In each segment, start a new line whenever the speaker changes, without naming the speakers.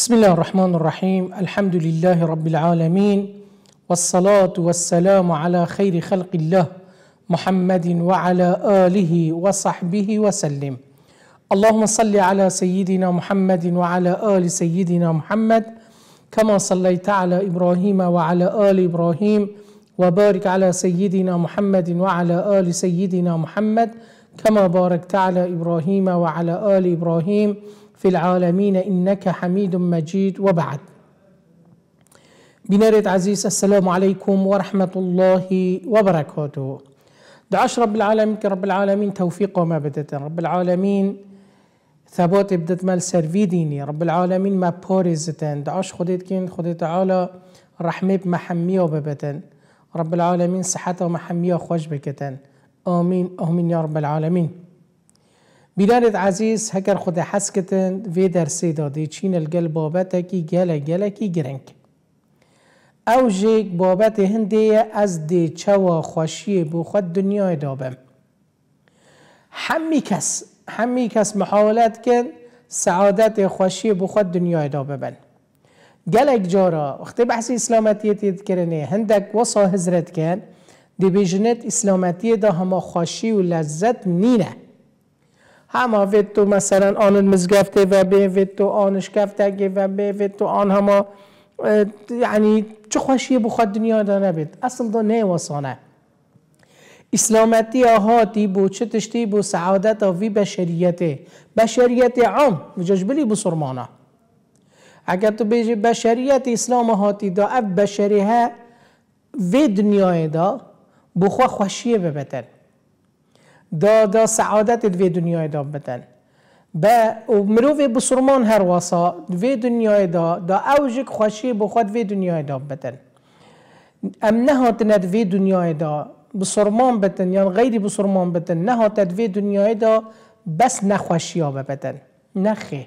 بسم الله الرحمن الرحيم الحمد لله رب العالمين والصلاة والسلام على خير خلق الله محمد وعلى آله وصحبه وسلم اللهم صل على سيدنا محمد وعلى آل سيدنا محمد كما صليت على إبراهيم وعلى آل إبراهيم وبارك على سيدنا محمد وعلى آل سيدنا محمد كما باركت على إبراهيم وعلى آل إبراهيم في العالمين إنك حميد مجيد وبعد بنارد عزيز السلام عليكم ورحمة الله وبركاته دعاش رب العالمين رب العالمين توفيق وما بدت رب العالمين ثبات بدت مال سروي ديني رب العالمين ما بارزتن دعاش خديت كين خديت تعالى رحمه محمية وببتن رب العالمين صحته ومحمية خوش بكتن آمين آمين يا رب العالمين بیدارت عزیز هکر خود حسکتن وی در سیدادی چین الگل گله گل کی گرنگ او جیک بابت هنده از دی چوا خوشی بو خود دنیای دابم همی کس همی کس محاولت کن سعادت خوشی بو خود دنیای گل گلک جارا وقتی بحث اسلامتیت کرنه هندک وصا حضرت کن دی بیجنت اسلامتی دا همه خوشی و لذت نینه همه تو مثلا آن مزگفته و به تو آنش گفتگه و به تو آن همه یعنی چه خوشیه بخواد دنیا دا نبید اصلا دا واسانه اسلامتی آهاتی بو چه تشتی بو سعادت آوی بشریته بشریت عام مجاجبلی بو سرمانه اگر تو بیجی بشریت اسلام آهاتی دا اب بشریه وی دنیای دا بخوا خوشیه ببتن دا سعادت دوی دنیای دا بدن به و مروف بسرمان هر واسا دوی دنیای دا دا اوجک خوشی بخواد دوی دنیای دا بدن ام ند دوی دنیای دا بسرمان بتن یا یعنی غیری بسرمان بتن نهات دوی دنیای دا بس نخوشی ها بدن نخه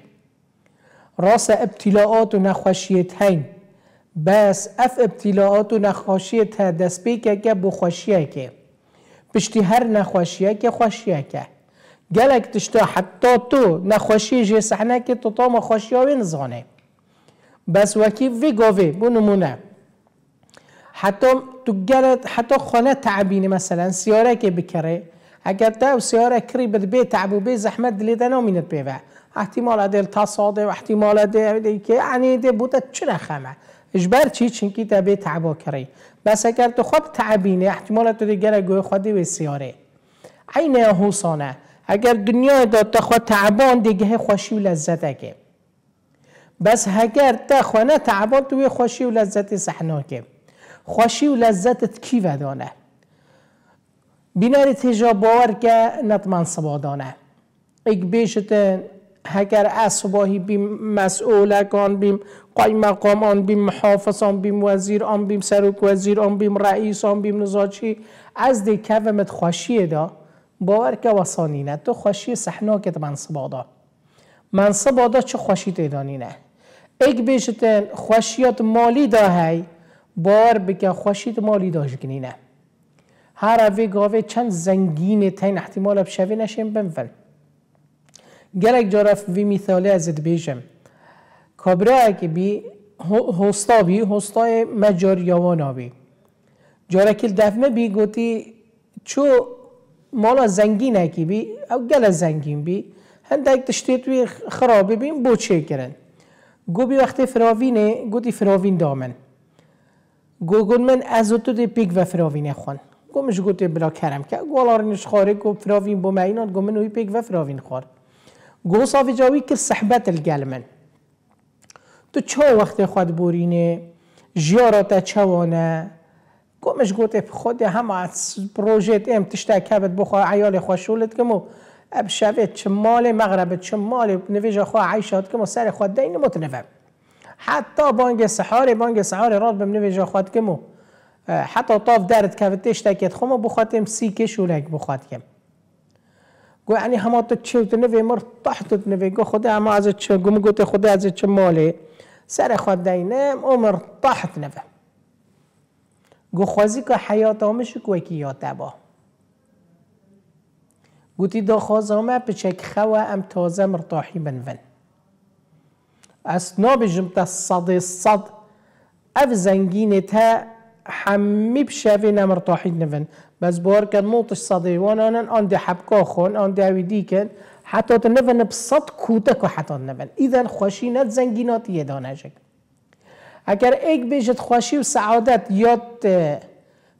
راس ابتلاعات و نخوشی تین بس اف ابتلاعات و نخوشی ها دست که که بخوشی که پشتی هر نخوشیه که خوشیه که گلک تشتا حتی تو نخوشی جه صحنه که تو ما خوشیه و نزانه بس وکی وی گاوی بو نمونه حتی تو گلت حتی خانه تعبینه مثلا سیاره که بکره اگر تا سیاره کری بد بی تعب و بی زحمت دلیده نامیند بیوه احتمال ده تصاده و احتمال ده که یعنی ده بوده چه خمه اجبر چی چنکی تا بی تعبا کری بس اگر تو خود تعبینه احتمالات دیگر گوی خودی بسیاره عین حسانه اگر دنیا داد خود تعبان دیگه خوشی و لذت اگه بس اگر تا خانه تعبان توی خوشی و لذت سحناکه خوشی و لذتت کی ودانه بینار تجا باور که نتمن سبادانه ایک بیشتن اگر اصباهی بیم مسئولگان بیم قای آن بیم آن بیم وزیر آن بیم سرک وزیر آن بیم رئیس آن بیم نزاچی خوشیه دا باور که تو نه تو خوشی ادا. منصب ادا چه خوشی نه ئەیک بیشتن خوشیات مالی دا های باور که خوشیت مالی نه هر چند گاوه چند زنگین تین احتمال بشوی نشیم بمفرد گلک جارف و مثالی ازت بیشم کابره اکی بی هستا مجار یوانا بی جارا بی گوتی چو مالا زنگین اکی بی او گل زنگین بی هم اک تشتیت بی خرابی بیم بو چه گو بی وقت فراوینه گوتی فراوین دامن گو من از دی و فراوین خان. گو مش بلا کرم که گو خاره گو فراوین بو معینات گو من پگ و فراوین خوار گوساوی جاوی کر صحبت الگل تو چه وقت خود بورینه جیارا تا چوانه گمش گوت خود هم از پروژه ام تشتا کبت بخوا عیال خواه که مو. اب شوید چه مال مغرب چه مال نویجا خواه عیشات مو سر خود دین متنفم حتی بانگ سحار بانگ سحار راد بم نویجا که مو. حتی طاف درد کبت تشتا کت خوما بخواتم سی کشولک بخواد که گو یعنی همه تو چه تو نوی مر تحت تو نوی گو خدا ما از چه گم گو تو خدا از چه مالی سر خود دینم عمر تحت نوی گو خوازی که حیات همش کو یاد دبا گو تی دا خواز همه پچک خواه ام تازه مرتاحی بنون اصنا بجم تا صد صد اف زنگین تا حمی بشاوی نمرتاحی نون بور كان موطش صدي وانا انا عندي حبكوخون عندي اوي ديكن حتى تنفن بصد كوتك وحتى تنفن اذا زنجينات يدانا شك اگر ایک بیجت خوشی و سعادت یاد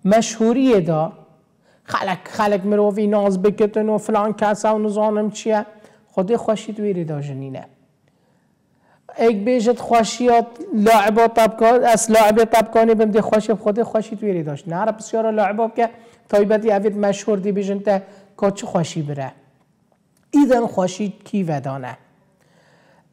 مشهوری دا خلق خلق مروفی ناز بکتن و فلان کسا و نزانم چیه خود خوشی توی دا جنینه ایک بیشت خوشیات از لاعب طبکانی بمده خوشی خود خوشی توی داشت نه بسیار لاعبا که تایبتی اوید مشهور دی بیشن تا چه خوشی بره ایدن خوشی کی ودانه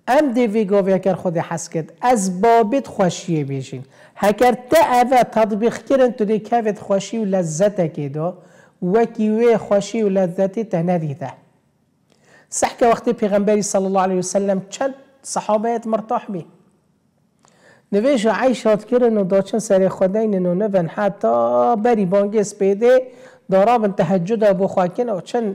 ام دیوی گاوی اگر خود حس از بابت خوشی بیشین هکر تا اوه تطبیق کرن تو دی اوید خوشی و لذت اکید و وکیوی خوشی و لذتی تا ندیده صح که وقتی پیغمبری صلی الله علیه وسلم چند صحابه ات مرتاح Նվեժը այս շատկերը նոդաչն սերեխոդային նոնևն հատա բերի բանգես պեդե դարավն տհջուդը բոխակին չն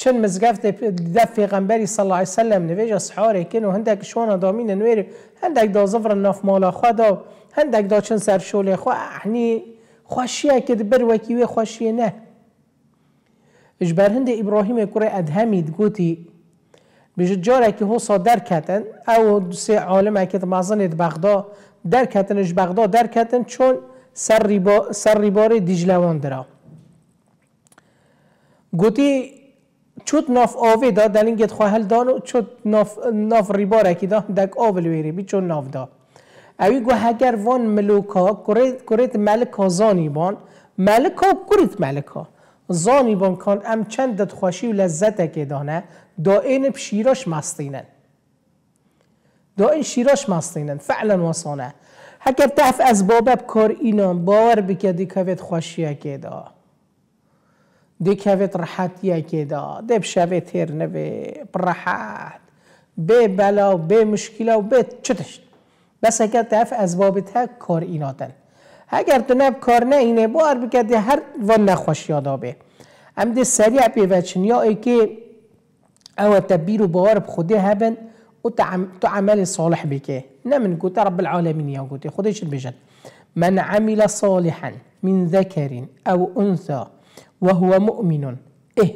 چن مزگفت ده پیغمبری صلی الله علیه وسلم نویج اصحاره کن و هندک شوان دامین نویر هندک دا زفر ناف مالا خوا دا هندک دا چن سر شوله خوا احنی خوشیه که دبر وکیوه خوشیه نه اجبر هند ابراهیم کوره ادهمید گوتی که جارکی صادر درکتن او سه عالم در مازن بغدا بغداد بغدا درکتن چون سر, ریبا سر ریبار دیجلوان درا گوتی چوت ناف آوی دا دلینگت خواهل دانو چوت ناف, ناف ریباره کی دا دک آول ویری بی چون ناف دا اوی گو هگر وان ملوکا کرد ملک ها زانی بان ملک ها ملکا، زانی بانکان ام چندت خوشی و لذت که دانه دا این بشیراش مستینن دا این شیراش مستینن فعلا واسانه هکر تف از بابب کار اینا باور که کوید خوشی که دا دی وید رحتی که دا دی بشوی تیر نوی برحت به بلا و به مشکل و به چتش بس هکر تف از بابت کار ایناتن اگر تو نب کار نه اینه بار بکرده هر و نخوش آبه ام ده سریع یا ای که او تبیر و بار بخوده هبن و تو عمل صالح بکه نه من گوت رب العالمین یا گوت خودش بجد من عمل صالحا من ذكر او انثى وهو مؤمن اه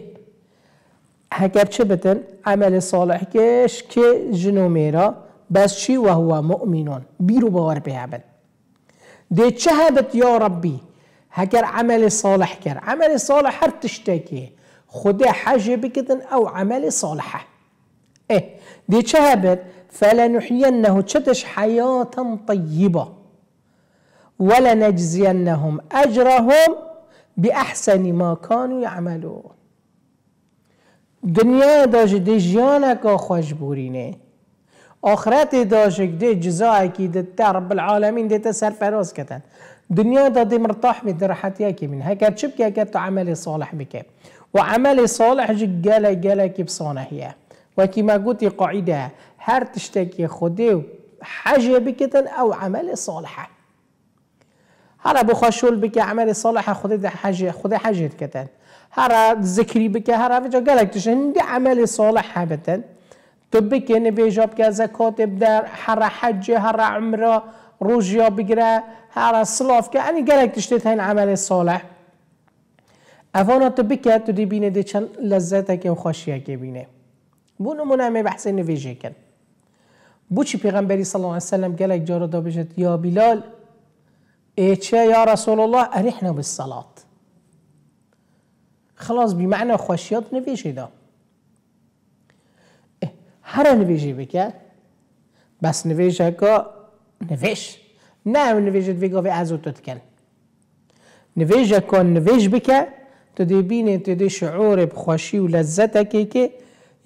هگر چه بتن عمل صالح کش که جنومیرا بس چی وهو مؤمنون بیرو باور بهبن دي شهدت يا ربي هكر عمل صالح كر عمل صالح هر تشتكي خدا حاجة بكتن أو عمل صالحة إيه دي شهبت فلنحيينه تشتش حياة طيبة ولنجزينهم أجرهم بأحسن ما كانوا يعملون دنیا داشت دیجیانه که بورینه آخرت داشک دی جزای که ده رب العالمین سر سرفراز کتن دنیا دادی مرتاح به درحتیه که من هکر چپ که اگر تو عمل صالح بکه و عمل صالح جگ جله جله کی بصانهیه و کی ما قاعده هر تشتکی خودی و حاجه بکتن او عمل صالحه هر بخوشول بکه عمل صالح خودی ده حاجه خود حجت کتن هر ذکری بکه هر جله گلک تشن عمل صالح هبتن تو بکنه ویجاب که زکات در هر حج هر عمره روژیا بگره هر صلاف که این گره کشته تا این عمل صالح افانا تو بکنه تو دی بینه دی چند لذت که و خوشیه که بینه بو نمونه همه بحث این کن بو چی پیغمبری صلی الله علیه وسلم گره جارا دا بجد یا بلال ای چه یا رسول الله اریحنا به خلاص بی معنی خوشیات نویشه دا هر نویجی بکرد بس نویژه که نویش نه نویژه دویگا وی از تو تکن ها که نویش بکه، تو دی بینه تو دی شعور بخوشی و لذت که که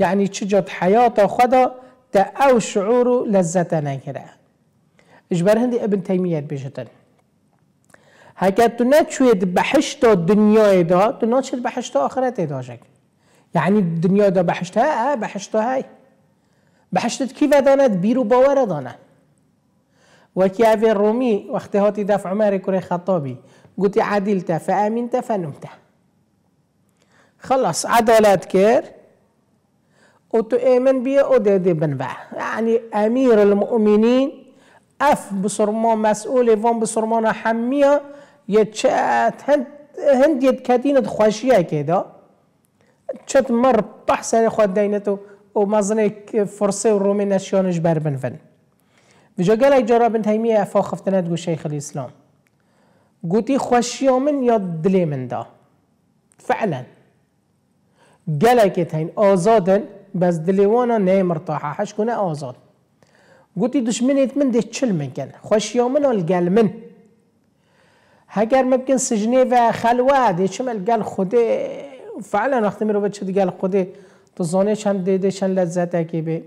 یعنی چجات حیات خدا تا او شعور و لذت نگره اجبر هندی ابن تیمیت بشتن هکه تو نه چوید بحشت دنیای دا تو نه چوید بحشت آخرت دا یعنی یعنی الدنیا بحشتا ها، بحشتا های. بحشتت كيف بەدانێت بيرو باور باوەرە دانا وەکی ئاێ ڕۆمی وەختی دفع دافعماری کوڕی خطابي گوتی عادیلتە فەئامینتە فەنومتە خلاص عدالات كير بيه او به ودي بنبع يعني أمير المؤمنين أف بصرمان مسؤول فان بصرمان حمية يتشات هند هند يتكاتين تخوشية كده تشات مر بحسن خد دينته او مزنه فرصة و رومی نشانش بر بنفن جا گل ایجارا بن تيمية افا خفتنات قو شيخ الإسلام قوتي آمن يا دلی من دا فعلا قالك هين آزادن بس دليوانا نه مرتاحة حشكونا آزاد قوتي دشمنيت من ده چل من كان خوشيامن القل من هگر مبکن سجنه و خلوه دیشم الگل خوده فعلا وقتی میرو بچه دیگل خوده تو زانشان چند لذت اکی بی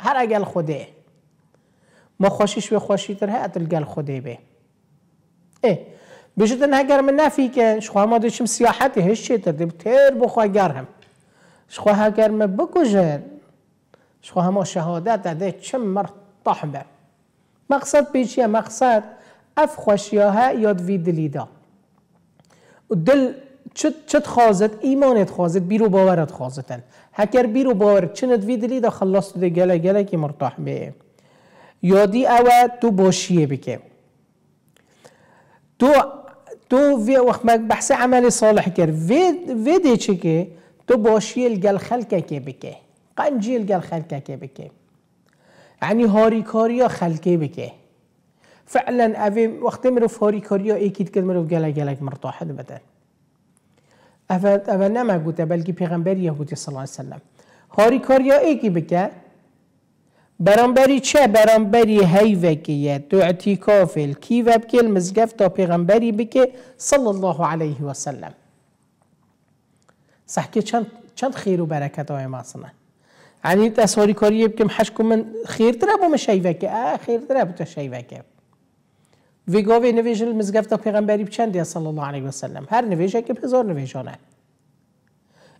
هر اگل خوده ما خوشش به خوشی تر اتل گل خوده بی ای بجد اگر گرم نفی که شخوا ما دیشم سیاحتی هش چی تر دیب تیر بخواه گرم شخوا ها گرم بکجن شخوا ما شهادت ده چم طحم بر مقصد پیچیه مقصد اف خوشیه ها یاد وی و دل چت خوازد ایمانت خوازد بیرو باورت خوازتن هکر بیرو باور چند ویدلی دا خلاص ده گله گله که مرتاح بیه یادی اوه تو باشیه بکه تو تو وقت بحث عمل صالح کرد، وید فی که که تو باشیه القل خلکه که گل قنجی القل خلکه که بکه. یعنی هاریکاری ها خلکه بکه فعلا اوه وقتی مرو کاری یا ایکید کرد مرو قلق قلق مرتاح بدن اول اول نه گوته بلکه پیغمبر یهودی صلی الله علیه وسلم هاری کاریا ایکی بکه برانبری چه برانبری هیوه که تو اعتکافل کی و بکل مزگف تا پیغمبری بکه صلی الله علیه و سلم صحکه چند چند خیر و برکت های ماسنه یعنی تصوری کاری بکم حش من خیر تره بوم شیوه که اه خیر تره بوتا شیوه که وی ویگاوی نویژل مزگفتا پیغمبری بچند یا صلی الله علیه و سلم هر نویژه که هزار نویژانه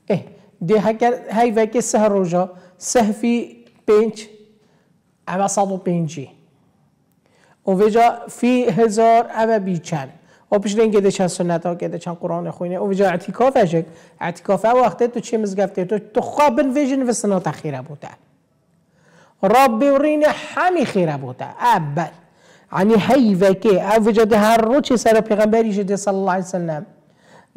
اه دی هکر های وکی سه روژا سه فی پنج اما صد و پنجی او ویجا فی هزار اما بیچن او پیش دین گده چند سنت ها گده چند قرآن خوینه او ویجا اعتکاف هشک اعتکاف ها وقتی تو چی مزگفته تو تو خواب نویژن و سنا تخیره بوده رابی ورین همی خیره بوده اول یعنی حیوه که وجود هر رو چه سر پیغمبری شده صلی الله علیه وسلم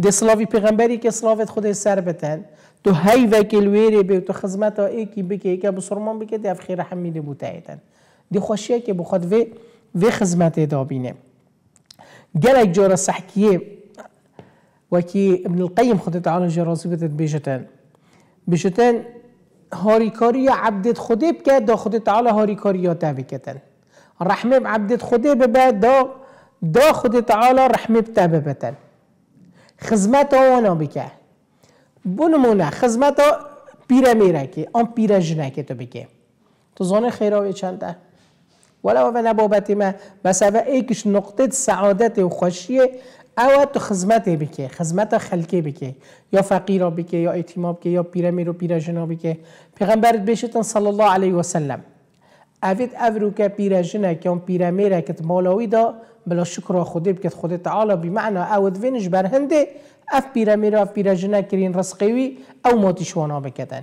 ده صلاوی پیغمبری که صلاوت خود سر بتن تو حیوه که الویره به تو خدمت ایکی بکه ایکی بسرمان بکه ده خیر حمیده بوده ایتن دی خوشیه که بخواد وی وی خدمت دابینه اک جارا سحکیه وکی ابن القیم خود تعالی جراسی بتت بیشتن بیشتن هاریکاری عبدت خوده بکه دا خود تعالی هاریکاری یا تبکتن رحمه عبدت خوده ببه دا دا خود تعالی رحمه بته ببتن خدمت آوانا بکه نه خدمت پیره میره که آن پیره جنه که تو بکه تو زانه خیراوی چنده ولا و من ما مثلا ایکش نقطه سعادت و خوشیه او تو خزمت بکه خدمت خلکه بکه یا فقیر بکه یا ایتیما بکه یا پیره میرو پیره جنه بکه پیغمبرت بشتن صلی الله علیه و سلم اوید او رو که پیره جنک یا پیره میره کت مالاوی دا بلا شکر خودی بکت خود تعالی بمعنی او دوینش برهنده اف پیره میره اف پیره جنه کرین رسقیوی او ماتیشوانا بکتن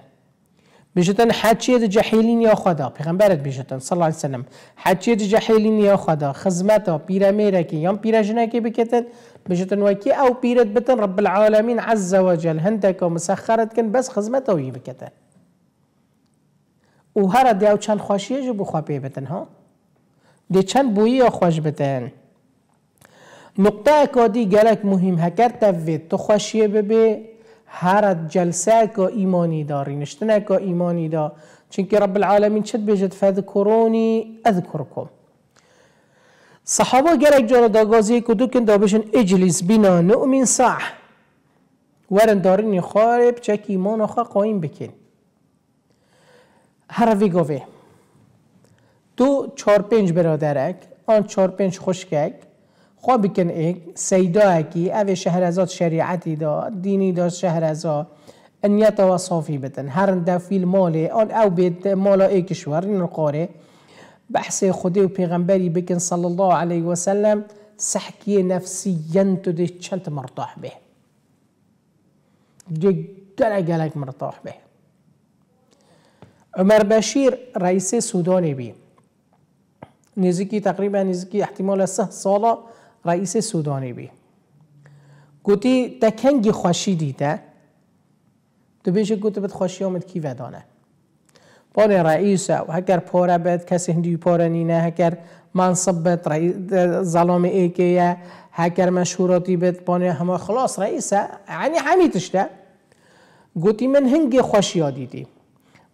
بجتن حچیه د جحیلین یا خدا پیغمبرت بجتن صلی الله علیه وسلم حچیه جحیلین یا خدا خزمتا پیره میره که یا پیره که بکتن بجتن وکی او پیرت بتن رب العالمین عز وجل هندک مسخرت کن بس خدمتا وی بکتن او هر دیو چند خواشیه جو بخوا پی بتن ها دی چند بویی یا خوش بتن نقطه اکادی گلک مهم هکر تفوید تو خوشیه ببی هر جلسه که ایمانی داری نشتنه که ایمانی دا چونکه رب العالمین چد بیجد فذکرونی اذکرکم صحابه گلک جارا داگازی که دو کن دا بشن اجلیس بینا نؤمن صح ورن دارین چک ایمان خواه قایم بکن گوی دو چهار پنج برادرک آن چهار پنج خشکک خواب بکن ایک سیدا اکی او شهرزاد شریعتی دا دینی دا انیتا و صافی بتن هر دا في المالي آن او بيت مالا کشور این نقاري بحث و پیغمبری بكن صلى الله عليه وسلم سحكي تو دی چند مرتاح به جدا قالك مرتاح به عمر بشیر رئیس سودانی بی نزدیکی تقریبا نزدیکی احتمال سه سالا رئیس سودان بی گوتی تکنگ خوشی دیده تو بیشه گوتی بد خوشی آمد کی ودانه پانه رئیس او هکر پاره بد کسی هندی پاره نینه هکر منصب بد ظلام ایکیه هکر مشهوراتی بد پانه همه خلاص رئیسه یعنی همی ده گوتی من هنگ خوشی دیدیم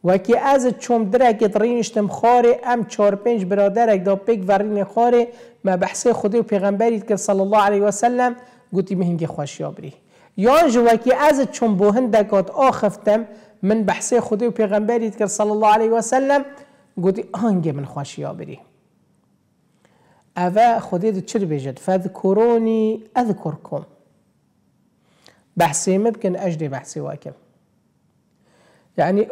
وکی از چوم درکت رینشتم خاره ام چار پنج برادرک دا پیک ورین خاره ما بحث خدا و پیغمبریت کرد صلی الله علیه و سلم گوتی مهم که خوش یابری یا جوکی از چوم بوهن دکات آخفتم من بحث خدا و پیغمبریت کرد صلی الله علیه و سلم گوتی آنگه من خوش یابری اوه خدا دو چر بیجد فذکرونی اذکرکم بحثی مبکن اجد بحثی واکم يعني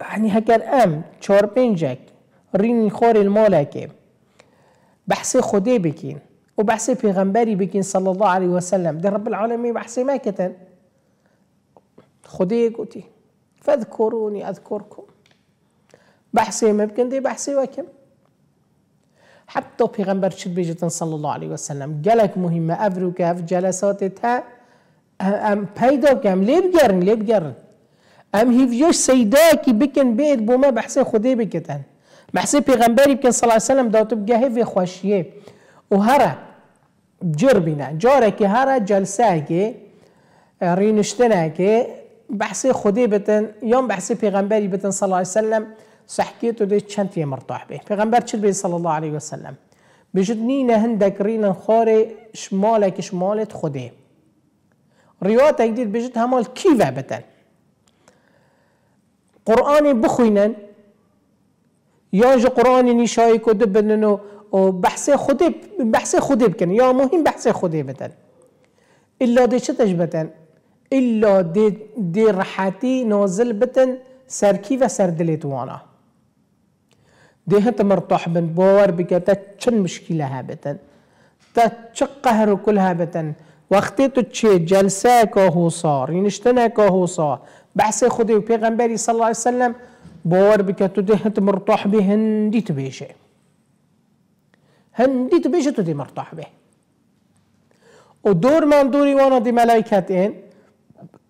يعني هكر ام چار پنجک رین خور المالکه بحسي خودی بكين و في غنباري بكين صلى الله عليه وسلم ده رب العالمین بحسي ماكتن کتن قوتي فاذكروني اذكركم بحسي بحث ما بکن دی بحث وکم حتى پیغمبر شد بیجتن صلى الله عليه وسلم سلم مهمه افرو که اف ام پیدا کم لیب گرن لیب گرن ام هیویش سیداکی بکن بید بوما بحث خودی بکتن بحث پیغمبری بکن صلی اللہ علیہ وسلم داتو بگه وی خوشیه و هره جر بینه جاره که هره جلسه که رینشتنه که بحث خودی بتن یا بحث پیغمبری بتن صلی اللہ علیہ وسلم صحكيتو دي تشنتي مرتاح به پیغمبر چل به صلى الله عليه وسلم بجدني نهندك رينا خاري شمالك شمالت خده ريواتك دير بجد همال كيفه بتن قرآن بخوينن يانج قرآن نشاي نیشایی کده و بحث خود بحث خود بكن يا مهم بحث خود بدن الا دي شتش بتن الا دي دي رحاتي نازل بتن سركي و سردلت وانا دي هت مرتاح بن باور بكتا چن مشكله هابتن ها بتن تا چقهر كلها و بتن وقتی تو چه جلسه که هو صار نشتنه که هو صار بحث خودی و پیغمبری صلی الله علیه وسلم باور بکه تو دهت مرتاح به هندیت بیشه هندیت بیشه تو دی مرتاح به و دور من دوری وانا دی ملائکت این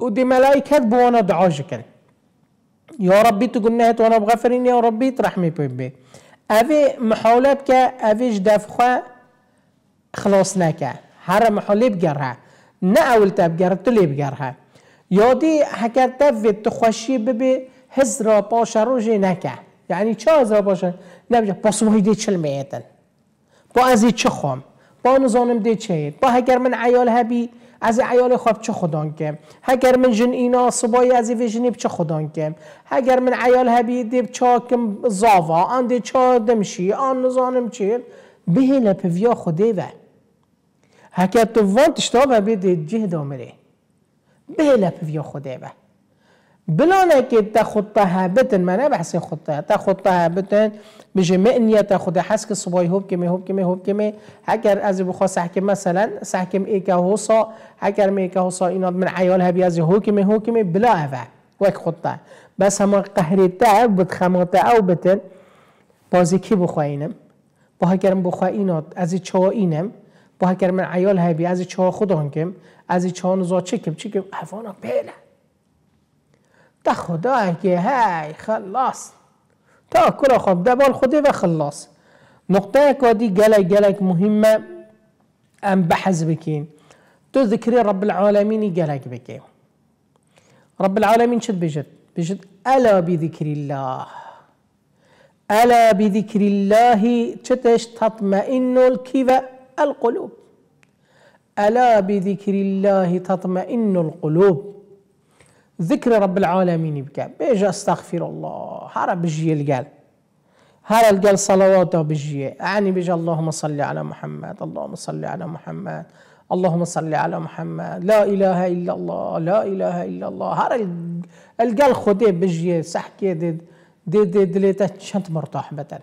و دی ملائكات بوانا دعاجك يا ربي تقولنات وانا بغفرین بغفرين يا ربي ترحمي بی اوی محاولت که اویش دفخه خلاص نکه هر محلی گره نه اول تب گره تو لیب یادی هکر دوید تو خوشی ببی هز را پاش روش نکه یعنی چه هز را پاش نبیشه پاس دی چل میتن با ازی چه خوام با نزانم دی چه با اگر من عیال هبی از عیال خواب چه خودان کم هگر من جن اینا صبای از جنیب چه خودان کم هگر من عیال هبی دیب چاکم زاوا آن دی چا دمشی آن نزانم چه بهی پویا خوده و Hakikatte van tishtava be de jihda mire. Bela piviya khudeba. بلانا كي تاخد هابتن ما انا بحسي خطة تاخد هابتن بيجي مئنية تاخد حسك صباي هوب كمي هوب كمي هوب كمي هكر ازي بخوا سحكم مثلا سحكم ايكا هوصا هكر ميكا هوصا ايناد من عيال هبي ازي هو كمي هو كمي بلا هفا وك خطة بس هما قهري تاع بتخمو تاع او بتن بازي كي بخوا اينم با هكرم بخوا ايناد ازي چوا اينم bu hakərmin ayol həbi əzi çoğu xudon kim, əzi çoğunu zo çekim, çekim, əvana belə. تا خدا ki, hey, خلاص تا kula xob, دبال خوده و خلاص نقطة كودي قالك قالك مهمة أم بحث بكين تو ذكري رب العالمين قالك بكين رب العالمين شد بجد بجد ألا بذكر الله ألا بذكر الله تتش تطمئن الكفأ القلوب ألا بذكر الله تطمئن القلوب ذكر رب العالمين يبقى بيجي استغفر الله هرا بيجي القال هرا القال صلواته بيجي يعني بيجي اللهم صل على محمد اللهم صل على محمد اللهم صل على محمد لا إله إلا الله لا إله إلا الله هرا القال خده بيجي صح ديد ديد ديد دي دي دي مرتاح بدل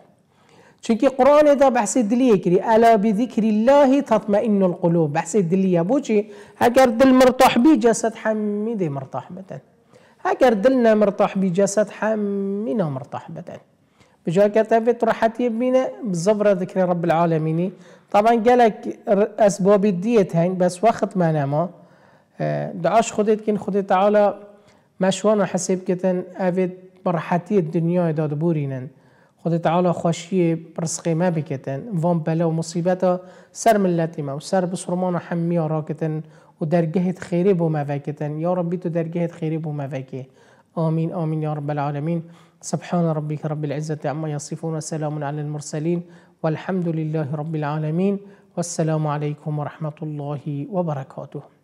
چونکی قرآن دا بحث دلیه کری الا بذکر الله تطمئن القلوب بحث دلیه بوچی اگر دل مرتاح بی جسد حمیده مرتاح بدن اگر دلنا مرتاح بی جسد حمینا مرتاح بدن بجا کتابت راحتی بینا بزبر ذکر رب العالمینی طبعا گلک اسباب دیت هنگ بس وقت ما نما دعاش خودت کن خود تعالی مشوان و حسیب کتن اوید مرحتی دنیا داد بورینن خود تعالى خوشی برسقی ما بکتن وان بلا و مصیبتا سر ملتی ما و سر بسرمان و حمی آرا کتن و درگهت خیری بو مفکتن یا ربی تو درگهت خیری بو مفکی آمین آمین یا رب العالمین سبحان ربك رب العزة عما يصفون وسلام على المرسلين والحمد لله رب العالمين والسلام عليكم ورحمة الله وبركاته